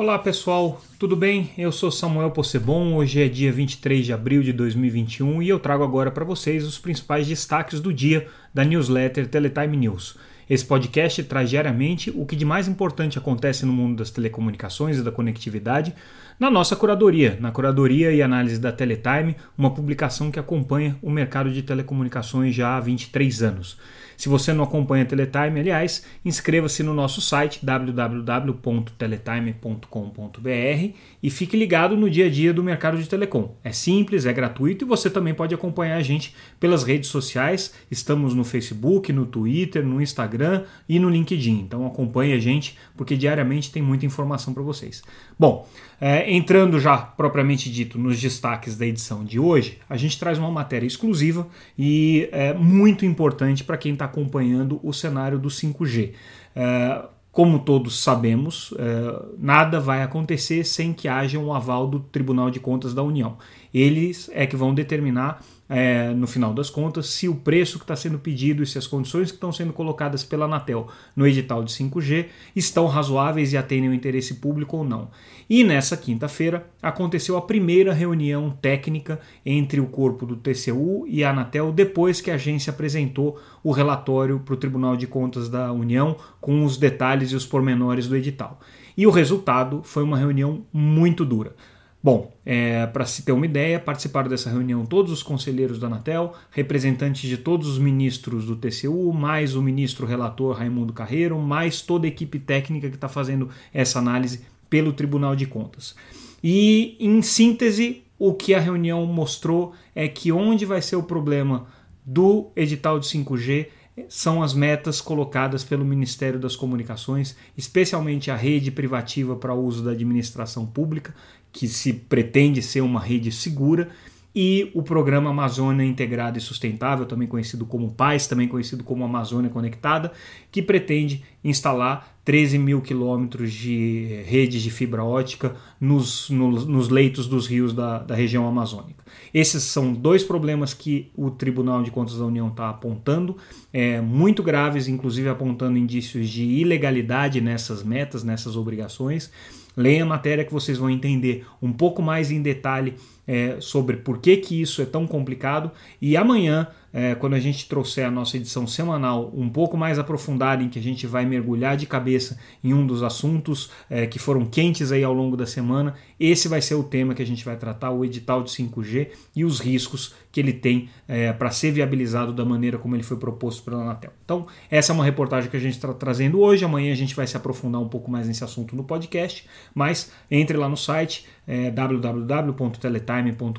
Olá pessoal, tudo bem? Eu sou Samuel Possebon. Hoje é dia 23 de abril de 2021 e eu trago agora para vocês os principais destaques do dia da newsletter Teletime News. Esse podcast traz diariamente o que de mais importante acontece no mundo das telecomunicações e da conectividade na nossa curadoria, na curadoria e análise da Teletime, uma publicação que acompanha o mercado de telecomunicações já há 23 anos. Se você não acompanha a Teletime, aliás, inscreva-se no nosso site www.teletime.com.br e fique ligado no dia a dia do mercado de telecom. É simples, é gratuito e você também pode acompanhar a gente pelas redes sociais. Estamos no Facebook, no Twitter, no Instagram Instagram e no LinkedIn. Então acompanhe a gente, porque diariamente tem muita informação para vocês. Bom, é, entrando já propriamente dito nos destaques da edição de hoje, a gente traz uma matéria exclusiva e é, muito importante para quem está acompanhando o cenário do 5G. É, como todos sabemos, é, nada vai acontecer sem que haja um aval do Tribunal de Contas da União. Eles é que vão determinar é, no final das contas, se o preço que está sendo pedido e se as condições que estão sendo colocadas pela Anatel no edital de 5G estão razoáveis e atendem o interesse público ou não. E nessa quinta-feira aconteceu a primeira reunião técnica entre o corpo do TCU e a Anatel depois que a agência apresentou o relatório para o Tribunal de Contas da União com os detalhes e os pormenores do edital. E o resultado foi uma reunião muito dura. Bom, é, para se ter uma ideia, participaram dessa reunião todos os conselheiros da Anatel, representantes de todos os ministros do TCU, mais o ministro relator Raimundo Carreiro, mais toda a equipe técnica que está fazendo essa análise pelo Tribunal de Contas. E, em síntese, o que a reunião mostrou é que onde vai ser o problema do edital de 5G são as metas colocadas pelo Ministério das Comunicações, especialmente a rede privativa para uso da administração pública, que se pretende ser uma rede segura, e o programa Amazônia Integrada e Sustentável, também conhecido como PAIS, também conhecido como Amazônia Conectada, que pretende instalar 13 mil quilômetros de redes de fibra ótica nos, nos leitos dos rios da, da, região amazônica. Esses são dois problemas que o Tribunal de Contas da União está apontando, é, muito graves, inclusive apontando indícios de ilegalidade nessas metas, nessas obrigações. Leia a matéria que vocês vão entender um pouco mais em detalhe é, sobre por que, que isso é tão complicado. E amanhã é, quando a gente trouxer a nossa edição semanal um pouco mais aprofundada, em que a gente vai mergulhar de cabeça em um dos assuntos é, que foram quentes aí ao longo da semana, esse vai ser o tema que a gente vai tratar, o edital de 5G e os riscos que ele tem é, para ser viabilizado da maneira como ele foi proposto pela Anatel. Então, essa é uma reportagem que a gente está trazendo hoje. Amanhã a gente vai se aprofundar um pouco mais nesse assunto no podcast, mas entre lá no site é, www.teletime.com.br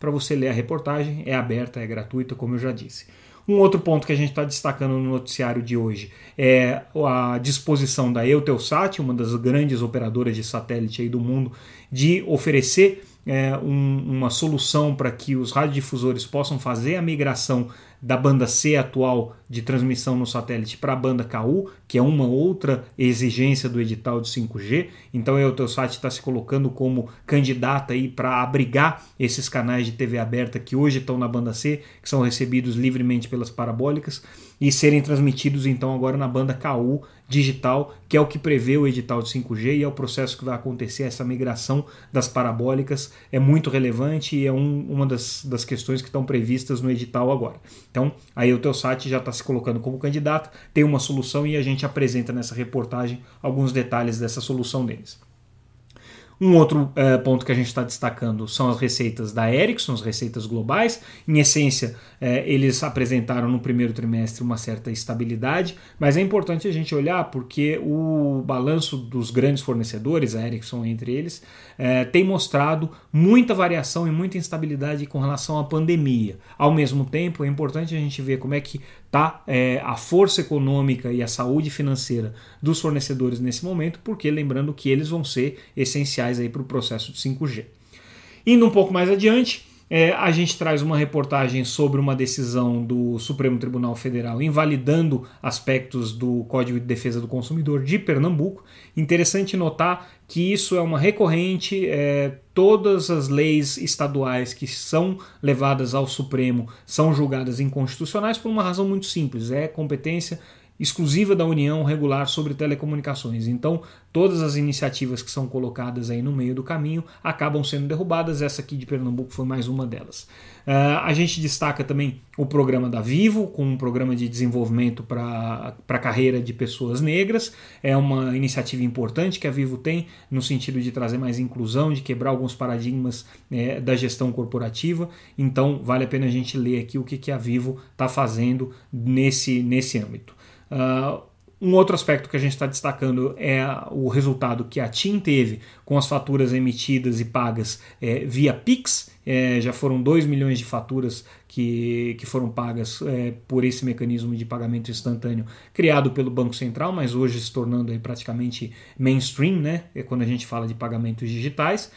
para você ler a reportagem. É aberta, é gratuita como eu já disse. Um outro ponto que a gente está destacando no noticiário de hoje é a disposição da Eutelsat, uma das grandes operadoras de satélite aí do mundo, de oferecer é, um, uma solução para que os radiodifusores possam fazer a migração da banda C atual de transmissão no satélite para a banda KU, que é uma outra exigência do edital de 5G. Então teu site está se colocando como candidata aí para abrigar esses canais de TV aberta que hoje estão na banda C, que são recebidos livremente pelas parabólicas e serem transmitidos então agora na banda KU digital, que é o que prevê o edital de 5G e é o processo que vai acontecer. Essa migração das parabólicas é muito relevante e é um, uma das, das questões que estão previstas no edital agora. Então, aí o Teosat já está se colocando como candidato, tem uma solução e a gente apresenta nessa reportagem alguns detalhes dessa solução deles. Um outro uh, ponto que a gente está destacando são as receitas da Ericsson, as receitas globais. Em essência, uh, eles apresentaram no primeiro trimestre uma certa estabilidade, mas é importante a gente olhar porque o balanço dos grandes fornecedores, a Ericsson entre eles, uh, tem mostrado muita variação e muita instabilidade com relação à pandemia. Ao mesmo tempo, é importante a gente ver como é que está a força econômica e a saúde financeira dos fornecedores nesse momento, porque lembrando que eles vão ser essenciais essenciais para o processo de 5G. Indo um pouco mais adiante, é, a gente traz uma reportagem sobre uma decisão do Supremo Tribunal Federal invalidando aspectos do Código de Defesa do Consumidor de Pernambuco. Interessante notar que isso é uma recorrente, é, todas as leis estaduais que são levadas ao Supremo são julgadas inconstitucionais por uma razão muito simples: é competência exclusiva da União regular sobre telecomunicações. Então, todas as iniciativas que são colocadas aí no meio do caminho acabam sendo derrubadas. Essa aqui de Pernambuco foi mais uma delas. Uh, a gente destaca também o programa da Vivo, com um programa de desenvolvimento para a carreira de pessoas negras. É uma iniciativa importante que a Vivo tem no sentido de trazer mais inclusão, de quebrar alguns paradigmas é, da gestão corporativa. Então, vale a pena a gente ler aqui o que, que a Vivo está fazendo nesse, nesse âmbito. Uh, um outro aspecto que a gente está destacando é o resultado que a TIM teve com as faturas emitidas e pagas é, via Pix é, já foram 2 milhões de faturas que, que foram pagas é, por esse mecanismo de pagamento instantâneo criado pelo Banco Central, mas hoje se tornando aí praticamente mainstream, né? É quando a gente fala de pagamentos digitais.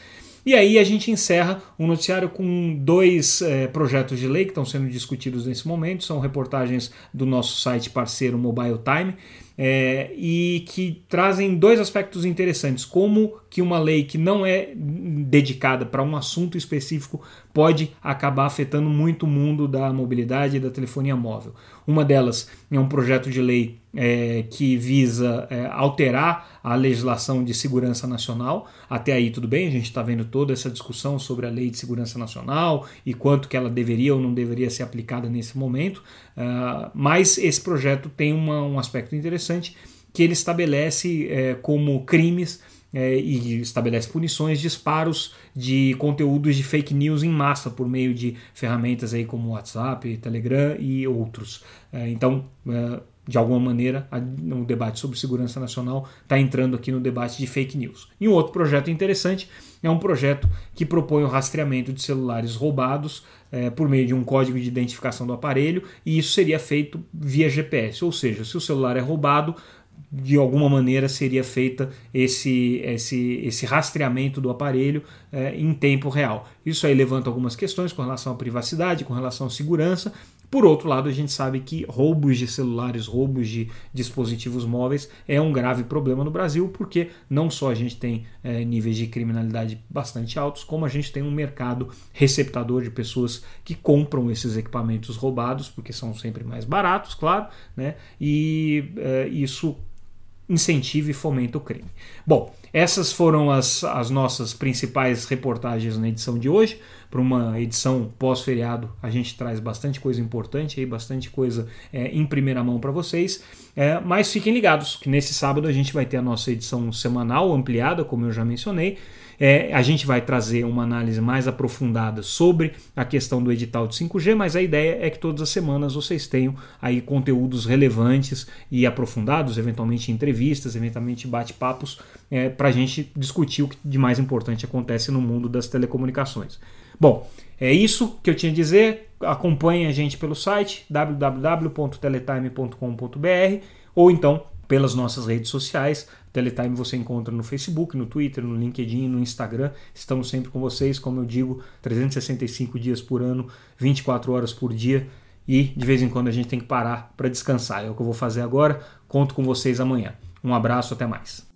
E aí a gente encerra o noticiário com dois é, projetos de lei que estão sendo discutidos nesse momento, são reportagens do nosso site parceiro Mobile Time, é, e que trazem dois aspectos interessantes, como que uma lei que não é dedicada para um assunto específico pode acabar afetando muito o mundo da mobilidade e da telefonia móvel. Uma delas é um projeto de lei é, que visa é, alterar a legislação de segurança nacional. Até aí tudo bem, a gente está vendo toda essa discussão sobre a lei de segurança nacional e quanto que ela deveria ou não deveria ser aplicada nesse momento. Uh, mas esse projeto tem uma, um aspecto interessante que ele estabelece é, como crimes é, e estabelece punições, disparos de conteúdos de fake news em massa por meio de ferramentas aí como WhatsApp, Telegram e outros. É, então, é, de alguma maneira, o debate sobre segurança nacional está entrando aqui no debate de fake news. E um outro projeto interessante é um projeto que propõe o rastreamento de celulares roubados é, por meio de um código de identificação do aparelho, e isso seria feito via GPS, ou seja, se o celular é roubado, de alguma maneira seria feita esse, esse, esse rastreamento do aparelho é, em tempo real. Isso aí levanta algumas questões com relação à privacidade, com relação à segurança. Por outro lado, a gente sabe que roubos de celulares, roubos de dispositivos móveis é um grave problema no Brasil, porque não só a gente tem é, níveis de criminalidade bastante altos, como a gente tem um mercado receptador de pessoas que compram esses equipamentos roubados, porque são sempre mais baratos, claro, né? e é, isso incentiva e fomenta o crime. Bom, essas foram as, as nossas principais reportagens na edição de hoje para uma edição pós-feriado, a gente traz bastante coisa importante aí, bastante coisa é, em primeira mão para vocês. É, mas fiquem ligados que nesse sábado a gente vai ter a nossa edição semanal ampliada, como eu já mencionei. É, a gente vai trazer uma análise mais aprofundada sobre a questão do edital de 5G, mas a ideia é que todas as semanas vocês tenham aí conteúdos relevantes e aprofundados, eventualmente entrevistas, eventualmente bate-papos, é, para a gente discutir o que de mais importante acontece no mundo das telecomunicações. Bom, é isso que eu tinha a dizer. Acompanhe a gente pelo site www.teletime.com.br ou então pelas nossas redes sociais. Teletime você encontra no Facebook, no Twitter, no LinkedIn, no Instagram. Estamos sempre com vocês, como eu digo, 365 dias por ano, 24 horas por dia. E de vez em quando a gente tem que parar para descansar. É o que eu vou fazer agora. Conto com vocês amanhã. Um abraço, até mais.